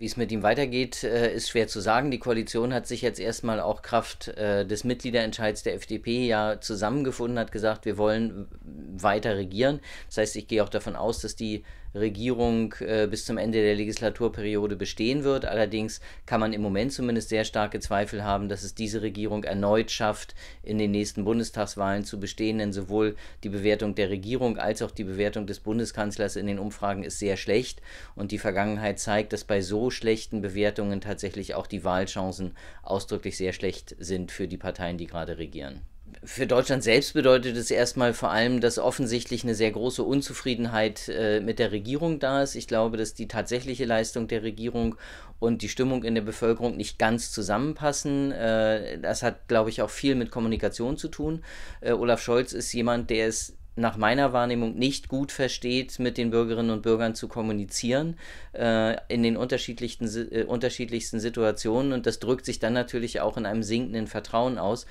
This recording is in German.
Wie es mit ihm weitergeht, äh, ist schwer zu sagen. Die Koalition hat sich jetzt erstmal auch Kraft äh, des Mitgliederentscheids der FDP ja zusammengefunden, hat gesagt, wir wollen weiter regieren. Das heißt, ich gehe auch davon aus, dass die Regierung äh, bis zum Ende der Legislaturperiode bestehen wird. Allerdings kann man im Moment zumindest sehr starke Zweifel haben, dass es diese Regierung erneut schafft, in den nächsten Bundestagswahlen zu bestehen, denn sowohl die Bewertung der Regierung als auch die Bewertung des Bundeskanzlers in den Umfragen ist sehr schlecht und die Vergangenheit zeigt, dass bei so schlechten Bewertungen tatsächlich auch die Wahlchancen ausdrücklich sehr schlecht sind für die Parteien, die gerade regieren für Deutschland selbst bedeutet es erstmal vor allem, dass offensichtlich eine sehr große Unzufriedenheit äh, mit der Regierung da ist. Ich glaube, dass die tatsächliche Leistung der Regierung und die Stimmung in der Bevölkerung nicht ganz zusammenpassen. Äh, das hat, glaube ich, auch viel mit Kommunikation zu tun. Äh, Olaf Scholz ist jemand, der es nach meiner Wahrnehmung nicht gut versteht, mit den Bürgerinnen und Bürgern zu kommunizieren äh, in den unterschiedlichsten, äh, unterschiedlichsten Situationen. Und das drückt sich dann natürlich auch in einem sinkenden Vertrauen aus,